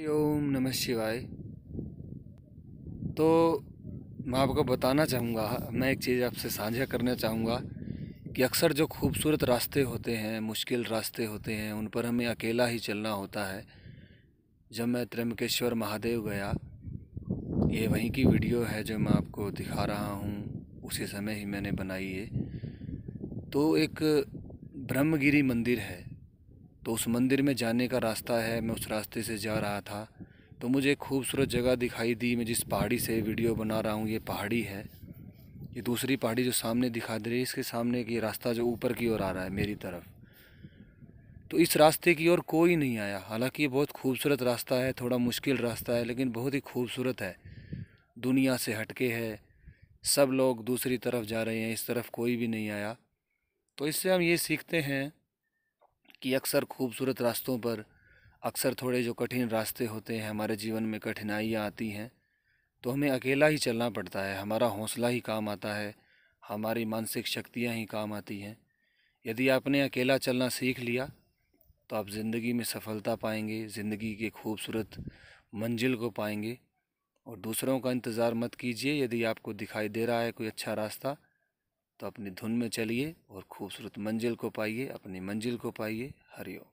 ओम नम शिवाय तो मैं आपको बताना चाहूँगा मैं एक चीज़ आपसे साझा करना चाहूँगा कि अक्सर जो खूबसूरत रास्ते होते हैं मुश्किल रास्ते होते हैं उन पर हमें अकेला ही चलना होता है जब मैं त्रम्बकेश्वर महादेव गया ये वहीं की वीडियो है जो मैं आपको दिखा रहा हूँ उसी समय ही मैंने बनाई है तो एक ब्रह्मगिरी मंदिर है तो उस मंदिर में जाने का रास्ता है मैं उस रास्ते से जा रहा था तो मुझे एक खूबसूरत जगह दिखाई दी मैं जिस पहाड़ी से वीडियो बना रहा हूँ ये पहाड़ी है ये दूसरी पहाड़ी जो सामने दिखा दे रही है इसके सामने की रास्ता जो ऊपर की ओर आ रहा है मेरी तरफ तो इस रास्ते की ओर कोई नहीं आया हालांकि ये बहुत खूबसूरत रास्ता है थोड़ा मुश्किल रास्ता है लेकिन बहुत ही खूबसूरत है दुनिया से हटके है सब लोग दूसरी तरफ जा रहे हैं इस तरफ कोई भी नहीं आया तो इससे हम ये सीखते हैं कि अक्सर खूबसूरत रास्तों पर अक्सर थोड़े जो कठिन रास्ते होते हैं हमारे जीवन में कठिनाइयाँ आती हैं तो हमें अकेला ही चलना पड़ता है हमारा हौसला ही काम आता है हमारी मानसिक शक्तियाँ ही काम आती हैं यदि आपने अकेला चलना सीख लिया तो आप ज़िंदगी में सफलता पाएंगे ज़िंदगी के खूबसूरत मंजिल को पाएंगे और दूसरों का इंतज़ार मत कीजिए यदि आपको दिखाई दे रहा है कोई अच्छा रास्ता तो अपनी धुन में चलिए और खूबसूरत मंजिल को पाइए अपनी मंजिल को पाइए हरिओम